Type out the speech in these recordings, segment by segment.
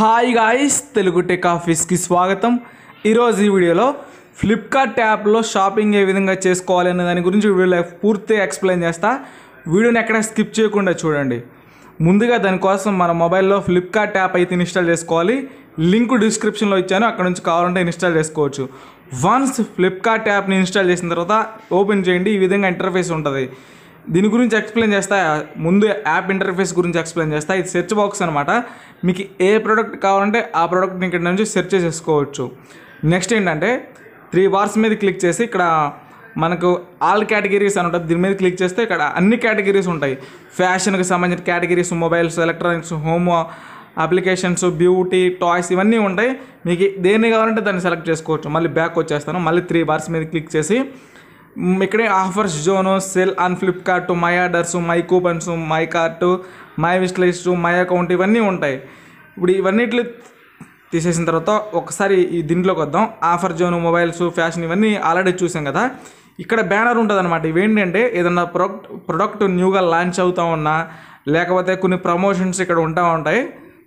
hi guys Telugu tech ఆఫీస్కి స్వాగతం ఈరోజు ఈ వీడియోలో ఫ్లిప్కార్ట్ యాప్లో షాపింగ్ ఏ విధంగా చేసుకోవాలి అనే దాని గురించి వీడియో పూర్తిగా ఎక్స్ప్లెయిన్ చేస్తా వీడియోని ఎక్కడ స్కిప్ చేయకుండా చూడండి ముందుగా దానికోసం మన మొబైల్లో ఫ్లిప్కార్ట్ యాప్ అయితే ఇన్స్టాల్ చేసుకోవాలి లింక్ డిస్క్రిప్షన్లో ఇచ్చాను అక్కడ నుంచి కావాలంటే ఇన్స్టాల్ చేసుకోవచ్చు వన్స్ ఫ్లిప్కార్ట్ యాప్ని ఇన్స్టాల్ చేసిన తర్వాత ఓపెన్ చేయండి ఈ విధంగా ఇంటర్ఫేస్ ఉంటుంది దీని గురించి ఎక్స్ప్లెయిన్ చేస్తా ముందు యాప్ ఇంటర్ఫేస్ గురించి ఎక్స్ప్లెయిన్ చేస్తా ఇది సెర్చ్ బాక్స్ అనమాట మీకు ఏ ప్రోడక్ట్ కావాలంటే ఆ ప్రోడక్ట్ని ఇక్కడ నుంచి సెర్చ్ చేసుకోవచ్చు నెక్స్ట్ ఏంటంటే త్రీ బార్స్ మీద క్లిక్ చేసి ఇక్కడ మనకు ఆల్ కేటగిరీస్ అని ఉంటుంది దీని మీద క్లిక్ చేస్తే ఇక్కడ అన్ని కేటగిరీస్ ఉంటాయి ఫ్యాషన్కి సంబంధించిన categories mobiles electronics home applications beauty toys ఇవన్నీ ఉంటాయి మీకు దేన్ని కావాలంటే దాన్ని సెలెక్ట్ చేసుకోవచ్చు మళ్ళీ బ్యాక్ వచ్చేస్తాను మళ్ళీ త్రీ బార్స్ మీద క్లిక్ చేసి ఇక్కడే offers zone sell and Flipkart my orders my coupons my cart my wishlist my account ఇవన్నీ ఉంటాయి ఇప్పుడు ఇవన్నిట్లు తీసేసిన తర్వాత ఒకసారి ఈ దీంట్లోకి వద్దాం ఆఫర్ జోను మొబైల్స్ ఫ్యాషన్ ఇవన్నీ ఆల్రెడీ చూసాం కదా ఇక్కడ బ్యానర్ ఉంటుంది అనమాట ఇవేంటంటే ఏదన్నా ప్రొడక్ట్ ప్రొడక్ట్ న్యూగా లాంచ్ అవుతా ఉన్నా లేకపోతే కొన్ని ప్రమోషన్స్ ఇక్కడ ఉంటా ఉంటాయి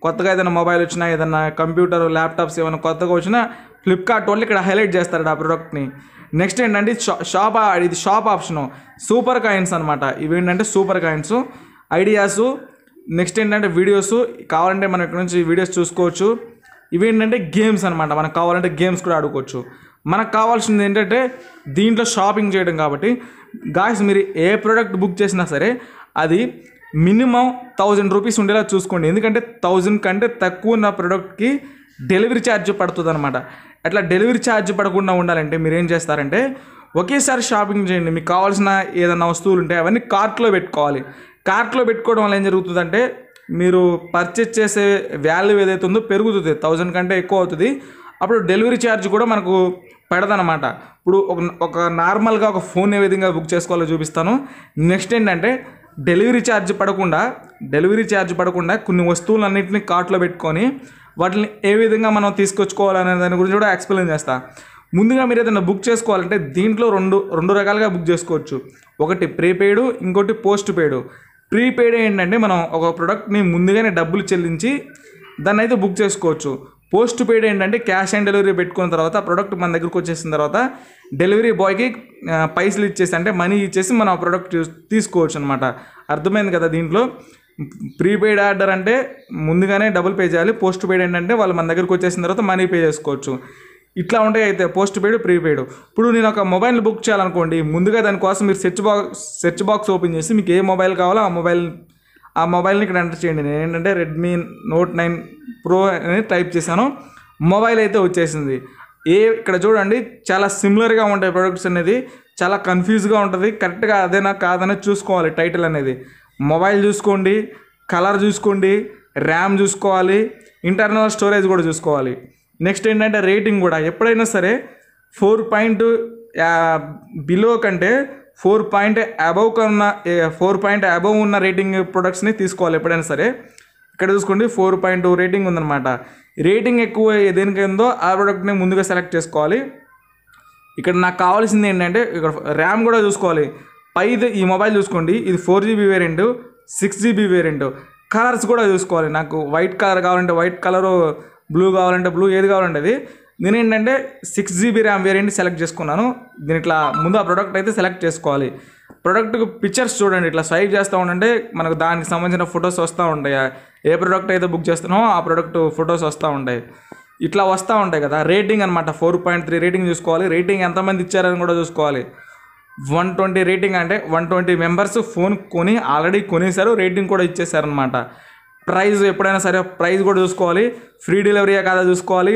కొత్తగా ఏదైనా మొబైల్ వచ్చినా ఏదైనా కంప్యూటర్ ల్యాప్టాప్స్ ఏమైనా కొత్తగా వచ్చినా ఫ్లిప్కార్ట్ వాళ్ళు ఇక్కడ హైలైట్ చేస్తారు ఆ ప్రోడక్ట్ని నెక్స్ట్ ఏంటంటే షాప్ ఇది షాప్ ఆప్షను సూపర్ కాయిన్స్ అనమాట ఇవి ఏంటంటే సూపర్ కాయిన్స్ ఐడియాసు నెక్స్ట్ ఏంటంటే వీడియోస్ కావాలంటే మనం ఇక్కడ నుంచి వీడియోస్ చూసుకోవచ్చు ఇవి ఏంటంటే గేమ్స్ అనమాట మనకు కావాలంటే గేమ్స్ కూడా ఆడుకోవచ్చు మనకు కావాల్సింది ఏంటంటే దీంట్లో షాపింగ్ చేయడం కాబట్టి గాయస్ మీరు ఏ ప్రోడక్ట్ బుక్ చేసినా సరే అది మినిమం థౌజండ్ రూపీస్ ఉండేలా చూసుకోండి ఎందుకంటే థౌజండ్ కంటే తక్కువ ఉన్న ప్రోడక్ట్కి డెలివరీ ఛార్జ్ పడుతుంది అనమాట అట్లా డెలివరీ ఛార్జ్ పడకుండా ఉండాలంటే మీరు ఏం చేస్తారంటే ఒకేసారి షాపింగ్ చేయండి మీకు కావాల్సిన ఏదైనా వస్తువులు ఉంటే అవన్నీ కార్ట్లో పెట్టుకోవాలి కార్ట్లో పెట్టుకోవడం వల్ల ఏం జరుగుతుందంటే మీరు పర్చేజ్ చేసే వాల్యూ ఏదైతే ఉందో పెరుగుతుంది థౌజండ్ కంటే ఎక్కువ అవుతుంది అప్పుడు డెలివరీ ఛార్జ్ కూడా మనకు పెడదనమాట ఇప్పుడు ఒక ఒక నార్మల్గా ఒక ఫోన్ ఏ విధంగా బుక్ చేసుకోవాలో చూపిస్తాను నెక్స్ట్ ఏంటంటే డెలివరీ ఛార్జ్ పడకుండా డెలివరీ ఛార్జ్ పడకుండా కొన్ని వస్తువులన్నింటినీ కార్ట్లో పెట్టుకొని వాటిని ఏ విధంగా మనం తీసుకొచ్చుకోవాలనే దాని గురించి కూడా ఎక్స్ప్లెయిన్ చేస్తా ముందుగా మీరు ఏదైనా బుక్ చేసుకోవాలంటే దీంట్లో రెండు రెండు రకాలుగా బుక్ చేసుకోవచ్చు ఒకటి ప్రీపెయిడ్ ఇంకోటి పోస్ట్ పెయిడ్ ప్రీపెయిడ్ ఏంటంటే మనం ఒక ప్రొడక్ట్ని ముందుగానే డబ్బులు చెల్లించి దాన్ని అయితే బుక్ చేసుకోవచ్చు పోస్ట్ పెయిడ్ ఏంటంటే క్యాష్ ఆన్ డెలివరీ పెట్టుకున్న తర్వాత ప్రోడక్ట్ మన దగ్గరకు వచ్చేసిన తర్వాత డెలివరీ బాయ్కి పైసలు ఇచ్చేసి అంటే మనీ ఇచ్చేసి మనం ఆ ప్రోడక్ట్ తీసుకోవచ్చు అనమాట అర్థమైంది కదా దీంట్లో ప్రీపెయిడ్ ఆర్డర్ అంటే ముందుగానే డబుల్ పే చేయాలి పోస్ట్ పెయిడ్ ఏంటంటే వాళ్ళు మన దగ్గరికి వచ్చేసిన తర్వాత మనీ పే చేసుకోవచ్చు ఇట్లా ఉంటాయి అయితే పోస్ట్ పెయిడ్ ప్రీపెయిడ్ ఇప్పుడు నేను ఒక మొబైల్ బుక్ చేయాలనుకోండి ముందుగా దానికోసం మీరు search box search box open చేసి మీకు ఏ మొబైల్ కావాలో ఆ మొబైల్ ఆ మొబైల్ని ఇక్కడ ఎంటర్ చేయండి నేను ఏంటంటే రెడ్మీ నోట్ నైన్ ప్రో అని టైప్ చేశాను మొబైల్ అయితే వచ్చేసింది ఏ ఇక్కడ చూడండి చాలా సిమిలర్గా ఉంటాయి ప్రొడక్ట్స్ అనేది చాలా కన్ఫ్యూజ్గా ఉంటుంది కరెక్ట్గా అదేనా కాదనే చూసుకోవాలి టైటిల్ అనేది మొబైల్ చూసుకోండి కలర్ చూసుకోండి ర్యామ్ చూసుకోవాలి ఇంటర్నల్ స్టోరేజ్ కూడా చూసుకోవాలి నెక్స్ట్ ఏంటంటే రేటింగ్ కూడా ఎప్పుడైనా సరే ఫోర్ పాయింట్ బిలో కంటే ఫోర్ పాయింట్ అబవ్ ఉన్న ఫోర్ పాయింట్ అబవ్ ఉన్న రేటింగ్ ప్రొడక్ట్స్ని తీసుకోవాలి ఎప్పుడైనా సరే ఇక్కడ చూసుకోండి ఫోర్ పాయింట్ రేటింగ్ ఉందన్నమాట రేటింగ్ ఎక్కువ దేనికి ఉందో ఆ ప్రోడక్ట్ని ముందుగా సెలెక్ట్ చేసుకోవాలి ఇక్కడ నాకు కావాల్సింది ఏంటంటే ఇక్కడ ర్యామ్ కూడా చూసుకోవాలి ఐదు ఈ మొబైల్ చూసుకోండి ఇది four GB variant six GB variant colours కూడా చూసుకోవాలి నాకు వైట్ కలర్ కావాలంటే వైట్ కలరు బ్లూ కావాలంటే బ్లూ ఏది కావాలంటే అది నేను ఏంటంటే six GB RAM variant select చేసుకున్నాను దీని ఇట్లా ముందు ఆ ప్రోడక్ట్ అయితే సెలెక్ట్ చేసుకోవాలి ప్రోడక్ట్ పిక్చర్స్ చూడండి ఇట్లా స్వైప్ చేస్తూ ఉంటే మనకు దానికి సంబంధించిన ఫొటోస్ వస్తూ ఉంటాయి ఏ ప్రోడక్ట్ అయితే బుక్ చేస్తున్నామో ఆ ప్రోడక్ట్ ఫొటోస్ వస్తూ ఉంటాయి ఇట్లా వస్తూ ఉంటాయి కదా రేటింగ్ అనమాట ఫోర్ పాయింట్ త్రీ రేటింగ్ చూసుకోవాలి రేటింగ్ ఎంతమంది ఇచ్చారని కూడా చూసుకోవాలి వన్ ట్వంటీ రేటింగ్ అంటే వన్ ట్వంటీ మెంబర్స్ ఫోన్ కొని ఆల్రెడీ కొనేశారు రేటింగ్ కూడా ఇచ్చేసారనమాట ప్రైజ్ ఎప్పుడైనా సరే ప్రైస్ కూడా చూసుకోవాలి ఫ్రీ డెలివరీయే కాదా చూసుకోవాలి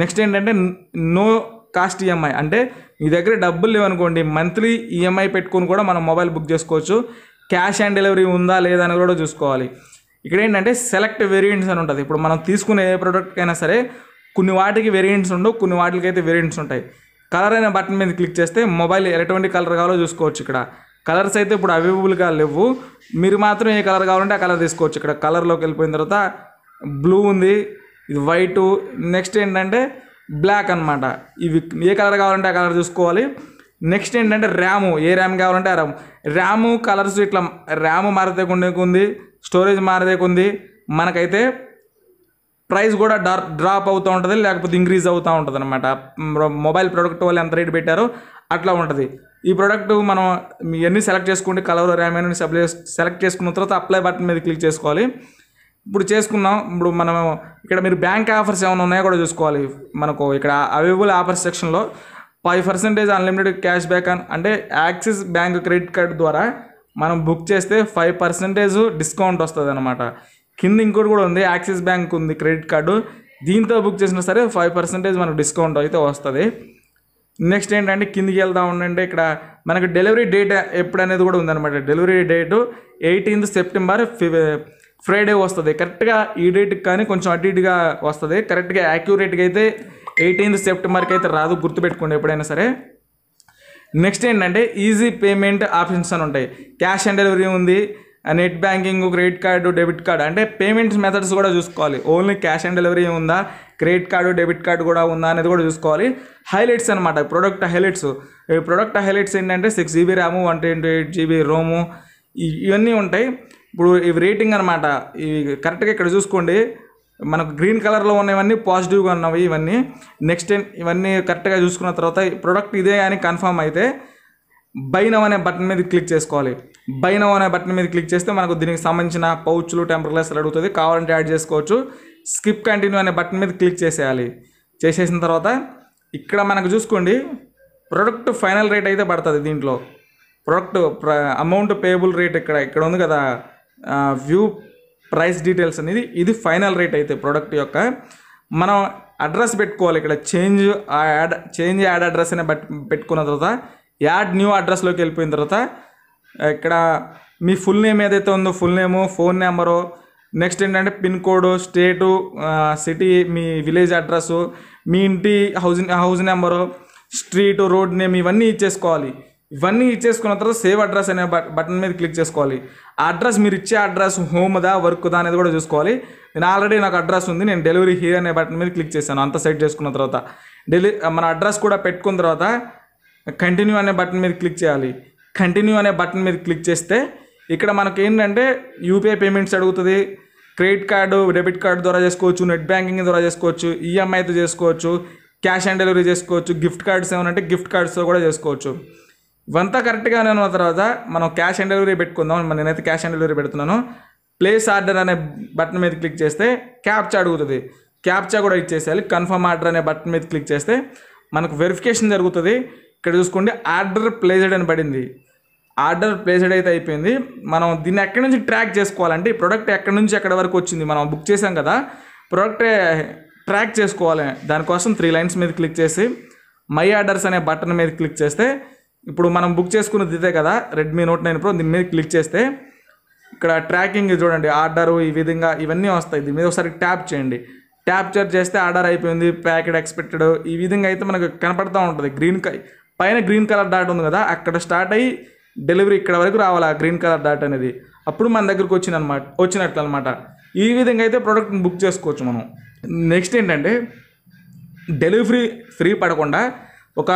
నెక్స్ట్ ఏంటంటే నో కాస్ట్ ఈఎంఐ అంటే మీ దగ్గర డబ్బులు లేవనుకోండి మంత్లీ ఈఎంఐ పెట్టుకుని కూడా మనం మొబైల్ బుక్ చేసుకోవచ్చు క్యాష్ ఆన్ డెలివరీ ఉందా లేదా అని కూడా చూసుకోవాలి ఇక్కడ ఏంటంటే సెలెక్ట్ వేరియంట్స్ అని ఉంటుంది ఇప్పుడు మనం తీసుకునే ఏ ప్రోడక్ట్కైనా సరే కొన్ని వాటికి వేరియంట్స్ ఉండవు కొన్ని వాటికైతే వేరియంట్స్ ఉంటాయి కలర్ అనే బటన్ మీద క్లిక్ చేస్తే మొబైల్ ఎటువంటి కలర్ కావాలో చూసుకోవచ్చు ఇక్కడ కలర్స్ అయితే ఇప్పుడు అవైలబుల్గా లేవు మీరు మాత్రం ఏ కలర్ కావాలంటే ఆ కలర్ తీసుకోవచ్చు ఇక్కడ కలర్లోకి వెళ్ళిపోయిన తర్వాత బ్లూ ఉంది ఇది వైటు నెక్స్ట్ ఏంటంటే బ్లాక్ అనమాట ఇవి ఏ కలర్ కావాలంటే ఆ కలర్ చూసుకోవాలి నెక్స్ట్ ఏంటంటే ర్యాము ఏ ర్యామ్ కావాలంటే ఆ ర్యామ్ ర్యాము కలర్స్ ఇట్లా ర్యాము మారదేకుండే ఉంది స్టోరేజ్ మారదేకుంది మనకైతే ప్రైస్ కూడా డార్ డ్రాప్ అవుతూ ఉంటుంది లేకపోతే ఇంక్రీజ్ అవుతూ ఉంటుంది అనమాట మొబైల్ ప్రోడక్ట్ వాళ్ళు ఎంత రేట్ పెట్టారో అట్లా ఉంటుంది ఈ ప్రోడక్ట్ మనం ఇవన్నీ సెలెక్ట్ చేసుకుంటే కలర్ ర్యామ్ అని సెలెక్ట్ చేసుకున్న తర్వాత అప్లై బటన్ మీద క్లిక్ చేసుకోవాలి ఇప్పుడు చేసుకున్నాం ఇప్పుడు మనం ఇక్కడ మీరు బ్యాంక్ ఆఫర్స్ ఏమైనా ఉన్నాయో కూడా చూసుకోవాలి మనకు ఇక్కడ అవైలబుల్ ఆఫర్స్ సెక్షన్లో five percentage unlimited cash back అని అంటే యాక్సిస్ బ్యాంక్ క్రెడిట్ కార్డు ద్వారా మనం బుక్ చేస్తే ఫైవ్ పర్సెంటేజ్ డిస్కౌంట్ వస్తుంది అనమాట కింద ఇంకోటి కూడా ఉంది యాక్సిస్ బ్యాంక్ ఉంది క్రెడిట్ కార్డు దీంతో బుక్ చేసినా సరే ఫైవ్ పర్సెంటేజ్ మనకు డిస్కౌంట్ అయితే వస్తుంది నెక్స్ట్ ఏంటంటే కిందికి వెళ్దాం ఉండంటే ఇక్కడ మనకు డెలివరీ డేట్ ఎప్పుడు అనేది కూడా ఉందన్నమాట delivery date eighteenth September Friday వస్తుంది కరెక్ట్గా ఈ డేట్కి కానీ కొంచెం అటు ఇటుగా వస్తుంది కరెక్ట్గా యాక్యురేట్గా అయితే ఎయిటీన్త్ సెప్టెంబర్కి అయితే రాదు గుర్తుపెట్టుకోండి ఎప్పుడైనా సరే నెక్స్ట్ ఏంటంటే ఈజీ పేమెంట్ ఆప్షన్స్ అని ఉంటాయి క్యాష్ ఆన్ డెలివరీ ఉంది net banking credit card debit card అంటే పేమెంట్స్ మెథడ్స్ కూడా చూసుకోవాలి ఓన్లీ క్యాష్ ఆన్ డెలివరీ ఉందా క్రెడిట్ కార్డు డెబిట్ కార్డు కూడా ఉందా అనేది కూడా చూసుకోవాలి హైలైట్స్ అనమాట ప్రొడక్ట్ హైలైట్స్ ఈ ప్రొడక్ట్ హైలైట్స్ ఏంటంటే six GB RAM one twenty eight GB ROM ఇవన్నీ ఉంటాయి ఇప్పుడు ఇవి రేటింగ్ అనమాట ఇవి కరెక్ట్గా ఇక్కడ చూసుకోండి మనకు గ్రీన్ కలర్లో ఉన్నవన్నీ పాజిటివ్గా ఉన్నవి ఇవన్నీ నెక్స్ట్ ఇవన్నీ కరెక్ట్గా చూసుకున్న తర్వాత ప్రొడక్ట్ ఇదే అని కన్ఫర్మ్ అయితే బైనవ్ అనే బటన్ మీద క్లిక్ చేసుకోవాలి బైనవ్ అనే బటన్ మీద క్లిక్ చేస్తే మనకు దీనికి సంబంధించిన పౌచ్లు టెంపర్ గ్లాసులు అడుగుతుంది కావాలంటే యాడ్ చేసుకోవచ్చు స్కిప్ కంటిన్యూ అనే బటన్ మీద క్లిక్ చేసేయాలి చేసేసిన తర్వాత ఇక్కడ మనకు చూసుకోండి ప్రొడక్ట్ ఫైనల్ రేట్ అయితే పడుతుంది దీంట్లో ప్రొడక్ట్ అమౌంట్ పేయబుల్ రేట్ ఇక్కడ ఇక్కడ ఉంది కదా వ్యూ ప్రైస్ డీటెయిల్స్ అనేది ఇది ఫైనల్ రేట్ అయితే ప్రోడక్ట్ యొక్క మనం అడ్రస్ పెట్టుకోవాలి ఇక్కడ change add change add address అనే పెట్టుకున్న తర్వాత యాడ్ న్యూ అడ్రస్లోకి వెళ్ళిపోయిన తర్వాత ఇక్కడ మీ ఫుల్ నేమ్ ఏదైతే ఉందో full name phone number next ఏంటంటే పిన్ కోడు స్టేటు సిటీ మీ విలేజ్ అడ్రస్ మీ ఇంటి house house number street road name ఇవన్నీ ఇచ్చేసుకోవాలి ఇవన్నీ ఇచ్చేసుకున్న తర్వాత సేవ్ అడ్రస్ అనే బటన్ మీద క్లిక్ చేసుకోవాలి ఆ అడ్రస్ మీరు ఇచ్చే అడ్రస్ హోమ్దా వర్క్దా అనేది కూడా చూసుకోవాలి నేను ఆల్రెడీ నాకు అడ్రస్ ఉంది నేను డెలివరీ హియర్ అనే బటన్ మీద క్లిక్ చేశాను అంత సెట్ చేసుకున్న తర్వాత డెలి మన అడ్రస్ కూడా పెట్టుకున్న తర్వాత కంటిన్యూ అనే బటన్ మీద క్లిక్ చేయాలి కంటిన్యూ అనే బటన్ మీద క్లిక్ చేస్తే ఇక్కడ మనకి ఏంటంటే యూపీఐ పేమెంట్స్ అడుగుతుంది క్రెడిట్ కార్డు డెబిట్ కార్డు ద్వారా చేసుకోవచ్చు నెట్ బ్యాంకింగ్ ద్వారా చేసుకోవచ్చు ఈఎంఐతో e చేసుకోవచ్చు క్యాష్ ఆన్ డెలివరీ చేసుకోవచ్చు గిఫ్ట్ కార్డ్స్ అంటే గిఫ్ట్ కార్డ్స్తో కూడా చేసుకోవచ్చు ఇవంతా కరెక్ట్గా నేను తర్వాత మనం క్యాష్ ఆన్ డెలివరీ పెట్టుకుందాం నేనైతే క్యాష్ ఆన్ డెలివరీ పెడుతున్నాను ప్లేస్ ఆర్డర్ అనే బటన్ మీద క్లిక్ చేస్తే క్యాప్చా అడుగుతుంది క్యాప్చా కూడా ఇచ్చేసేయాలి కన్ఫర్మ్ ఆర్డర్ అనే బటన్ మీద క్లిక్ చేస్తే మనకు వెరిఫికేషన్ జరుగుతుంది ఇక్కడ చూసుకోండి ఆర్డర్ ప్లేస్డ్ అని పడింది ఆర్డర్ ప్లేస్డ్ అయితే అయిపోయింది మనం దీన్ని ఎక్కడి నుంచి ట్రాక్ చేసుకోవాలంటే ఈ ప్రోడక్ట్ ఎక్కడి నుంచి ఎక్కడి వరకు వచ్చింది మనం బుక్ చేసాం కదా ప్రోడక్ట్ ట్రాక్ చేసుకోవాలి దానికోసం త్రీ లైన్స్ మీద క్లిక్ చేసి మై ఆర్డర్స్ అనే బటన్ మీద క్లిక్ చేస్తే ఇప్పుడు మనం బుక్ చేసుకున్నది ఇదే కదా రెడ్మీ నోట్ నైన్ ప్రో దీని మీద క్లిక్ చేస్తే ఇక్కడ ట్రాకింగ్ చూడండి ఆర్డరు ఈ విధంగా ఇవన్నీ వస్తాయి దీని మీద ఒకసారి ట్యాప్ చేయండి ట్యాప్చర్ చేస్తే ఆర్డర్ అయిపోయింది ప్యాకెట్ ఎక్స్పెక్టెడ్ ఈ విధంగా అయితే మనకు కనపడుతూ ఉంటుంది గ్రీన్ పైన గ్రీన్ కలర్ డాట్ ఉంది కదా అక్కడ స్టార్ట్ అయ్యి డెలివరీ ఇక్కడ వరకు రావాలి ఆ గ్రీన్ కలర్ డాట్ అనేది అప్పుడు మన దగ్గరకు వచ్చిందనమాట వచ్చినట్లు అనమాట ఈ విధంగా అయితే ప్రోడక్ట్ని బుక్ చేసుకోవచ్చు మనం నెక్స్ట్ ఏంటంటే డెలివరీ ఫ్రీ పడకుండా ఒక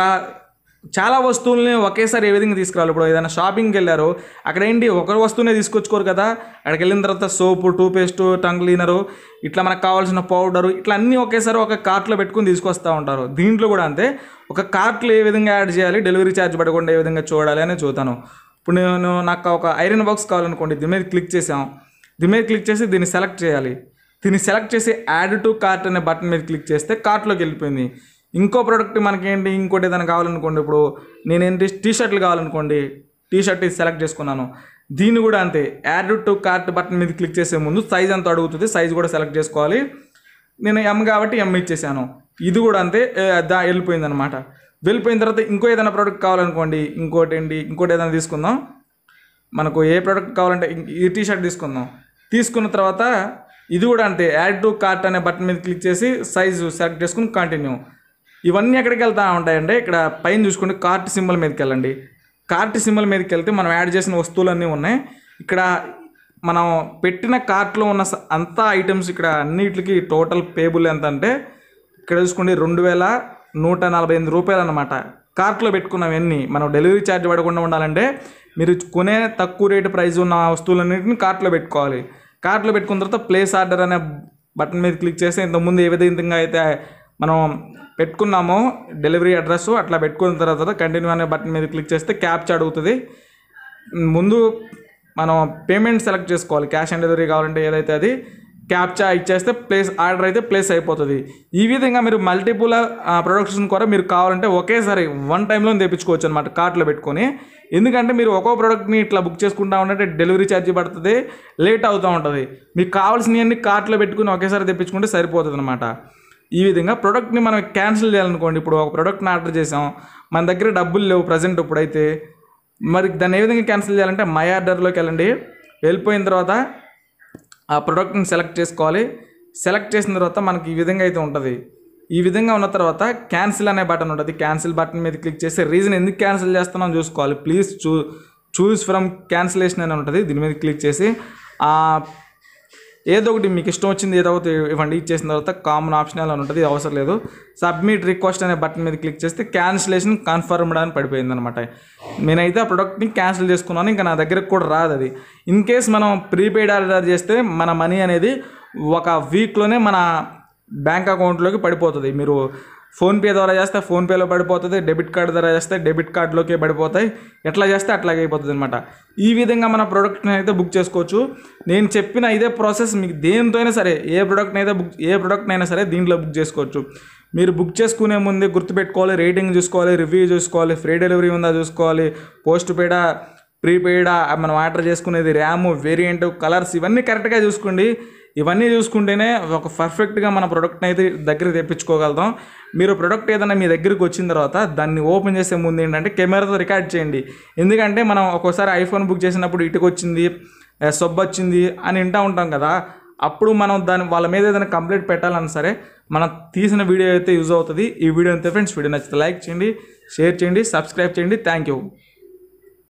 చాలా వస్తువులని ఒకేసారి ఏ విధంగా తీసుకురావాలి ఇప్పుడు ఏదైనా షాపింగ్కి వెళ్ళారు అక్కడ ఏంటి ఒక వస్తువునే తీసుకొచ్చుకోరు కదా అక్కడికి వెళ్ళిన తర్వాత సోపు టూత్పేస్ట్ టంగ్ క్లీనరు ఇట్లా మనకు కావాల్సిన పౌడరు ఇట్లా అన్నీ ఒకేసారి ఒక కార్ట్లో పెట్టుకుని తీసుకొస్తూ ఉంటారు దీంట్లో కూడా అంతే ఒక కార్ట్లో ఏ విధంగా యాడ్ చేయాలి డెలివరీ ఛార్జ్ పడకుండా ఏ విధంగా చూడాలి అని చూస్తాను ఇప్పుడు నేను నాకు ఒక ఐరన్ బాక్స్ కావాలనుకోండి దీని మీద క్లిక్ చేసాం దీని మీద క్లిక్ చేసి దీన్ని సెలెక్ట్ చేయాలి దీన్ని సెలెక్ట్ చేసి యాడ్ టు కార్ట్ అనే బటన్ మీద క్లిక్ చేస్తే కార్ట్లోకి వెళ్ళిపోయింది ఇంకో ప్రోడక్ట్ మనకేంటి ఇంకోటి ఏదైనా కావాలనుకోండి ఇప్పుడు ఏంటి టీ షర్ట్లు కావాలనుకోండి టీ షర్ట్ సెలెక్ట్ చేసుకున్నాను దీన్ని కూడా అంతే యాడ్ టు కార్ట్ బటన్ మీద క్లిక్ చేసే ముందు సైజ్ అంతా అడుగుతుంది సైజ్ కూడా సెలెక్ట్ చేసుకోవాలి నేను ఎం కాబట్టి ఎం ఇచ్చేసాను ఇది కూడా అంతే దా వెళ్ళిపోయింది అనమాట వెళ్ళిపోయిన తర్వాత ఇంకో ఏదైనా ప్రోడక్ట్ కావాలనుకోండి ఇంకోటి ఏంటి ఇంకోటి ఏదైనా తీసుకుందాం మనకు ఏ ప్రోడక్ట్ కావాలంటే ఈ టీ షర్ట్ తీసుకుందాం తీసుకున్న తర్వాత ఇది కూడా అంతే యాడ్ టు కార్ట్ అనే బటన్ మీద క్లిక్ చేసి సైజు సెలెక్ట్ చేసుకుని కంటిన్యూ ఇవన్నీ ఎక్కడికి వెళ్తా ఉంటాయంటే ఇక్కడ పైన చూసుకుంటే కార్ట్ సింబల్ మీదకి వెళ్ళండి కార్ట్ సింబల్ మీదకి వెళ్తే మనం యాడ్ చేసిన వస్తువులన్నీ ఉన్నాయి ఇక్కడ మనం పెట్టిన కార్ట్లో ఉన్న అంతా ఐటమ్స్ ఇక్కడ అన్నిటికి టోటల్ పేబుల్ ఎంత అంటే ఇక్కడ చూసుకోండి రెండు వేల నూట నలభై ఎనిమిది రూపాయలు అనమాట కార్ట్లో పెట్టుకున్నవన్నీ మనం డెలివరీ ఛార్జ్ పడకుండా ఉండాలంటే మీరు కొనే తక్కువ రేటు ప్రైస్ ఉన్న వస్తువులన్నింటిని కార్ట్లో పెట్టుకోవాలి కార్ట్లో పెట్టుకున్న తర్వాత ప్లేస్ ఆర్డర్ అనే బటన్ మీద క్లిక్ చేస్తే ఇంతకుముందు ఏ విధంగా అయితే మనం పెట్టుకున్నాము డెలివరీ అడ్రస్ అట్లా పెట్టుకున్న తర్వాత కంటిన్యూ అనే బటన్ మీద క్లిక్ చేస్తే క్యాప్చ్ అడుగుతుంది ముందు మనం పేమెంట్ సెలెక్ట్ చేసుకోవాలి క్యాష్ ఆన్ డెలివరీ కావాలంటే ఏదైతే అది క్యాప్చా ఇచ్చేస్తే ప్లేస్ ఆర్డర్ అయితే ప్లేస్ అయిపోతుంది ఈ విధంగా మీరు మల్టిపుల్ ప్రొడక్ట్స్ కూడా మీరు కావాలంటే ఒకేసారి వన్ టైంలో తెప్పించుకోవచ్చు అనమాట కార్ట్లో పెట్టుకొని ఎందుకంటే మీరు ఒక్కో ప్రోడక్ట్ని ఇట్లా బుక్ చేసుకుంటా ఉంటే డెలివరీ ఛార్జ్ పడుతుంది లేట్ అవుతూ ఉంటుంది మీకు కావాల్సినవన్నీ కార్ట్లో పెట్టుకుని ఒకేసారి తెప్పించుకుంటే సరిపోతుంది అనమాట ఈ విధంగా ప్రోడక్ట్ని మనం క్యాన్సిల్ చేయాలనుకోండి ఇప్పుడు ఒక ప్రోడక్ట్ని ఆర్డర్ చేసాం మన దగ్గర డబ్బులు లేవు ప్రజెంట్ ఇప్పుడైతే మరి దాన్ని ఏ విధంగా క్యాన్సిల్ చేయాలంటే మై ఆర్డర్లోకి వెళ్ళండి వెళ్ళిపోయిన తర్వాత ఆ ప్రోడక్ట్ని సెలెక్ట్ చేసుకోవాలి సెలెక్ట్ చేసిన తర్వాత మనకి ఈ విధంగా అయితే ఉంటుంది ఈ విధంగా ఉన్న తర్వాత క్యాన్సిల్ అనే బటన్ ఉంటుంది క్యాన్సిల్ బటన్ మీద క్లిక్ చేస్తే రీజన్ ఎందుకు క్యాన్సిల్ చేస్తున్నాం చూసుకోవాలి ప్లీజ్ చూ చూస్ ఫ్రమ్ క్యాన్సిలేషన్ అని ఉంటుంది దీని మీద క్లిక్ చేసి ఏదో ఒకటి మీకు ఇష్టం వచ్చింది ఏదో ఒకటి ఇవ్వండి ఇచ్చేసిన తర్వాత కామన్ ఆప్షనల్ అని ఉంటుంది అవసరం లేదు సబ్మిట్ రిక్వెస్ట్ అనే బటన్ మీద క్లిక్ చేస్తే క్యాన్సిలేషన్ కన్ఫర్మ్డ్ అని పడిపోయింది అనమాట నేనైతే ఆ ప్రొడక్ట్ని క్యాన్సిల్ చేసుకున్నాను ఇంకా నా దగ్గరకు కూడా రాదు అది ఇన్ కేస్ మనం ప్రీపెయిడ్ ఆర్డర్ చేస్తే మన మనీ అనేది ఒక వీక్లోనే మన బ్యాంక్ అకౌంట్లోకి పడిపోతుంది మీరు ఫోన్పే ద్వారా చేస్తే ఫోన్పేలో పడిపోతుంది డెబిట్ కార్డ్ ద్వారా చేస్తే డెబిట్ కార్డులోకే పడిపోతాయి ఎట్లా చేస్తే అట్లాగే అయిపోతుంది అనమాట ఈ విధంగా మన ప్రోడక్ట్ని అయితే బుక్ చేసుకోవచ్చు నేను చెప్పిన ఇదే ప్రాసెస్ మీకు దేనితోనే సరే ఏ ప్రోడక్ట్ని అయితే బుక్ ఏ ప్రోడక్ట్నైనా సరే దీంట్లో బుక్ చేసుకోవచ్చు మీరు బుక్ చేసుకునే ముందే గుర్తుపెట్టుకోవాలి రేటింగ్ చూసుకోవాలి రివ్యూ చూసుకోవాలి ఫ్రీ డెలివరీ ఉందా చూసుకోవాలి పోస్ట్ పేడా ప్రీపెయిడా మనం ఆర్డర్ చేసుకునేది ర్యామ్ వేరియంట్ కలర్స్ ఇవన్నీ కరెక్ట్గా చూసుకోండి ఇవన్నీ చూసుకుంటేనే ఒక పర్ఫెక్ట్గా మన ప్రోడక్ట్ని అయితే దగ్గర తెప్పించుకోగలుగుతాం మీరు ప్రొడక్ట్ ఏదైనా మీ దగ్గరికి వచ్చిన తర్వాత దాన్ని ఓపెన్ చేసే ముందు ఏంటంటే కెమెరాతో రికార్డ్ చేయండి ఎందుకంటే మనం ఒక్కోసారి ఐఫోన్ బుక్ చేసినప్పుడు ఇటుకొచ్చింది సొబ్బొచ్చింది అని వింటూ ఉంటాం కదా అప్పుడు మనం దాని వాళ్ళ మీద ఏదైనా కంప్లైంట్ పెట్టాలన్నా సరే మనం తీసిన వీడియో అయితే యూజ్ అవుతుంది ఈ వీడియో అంతే ఫ్రెండ్స్ వీడియో నచ్చితే లైక్ చేయండి షేర్ చేయండి సబ్స్క్రైబ్ చేయండి థ్యాంక్ యూ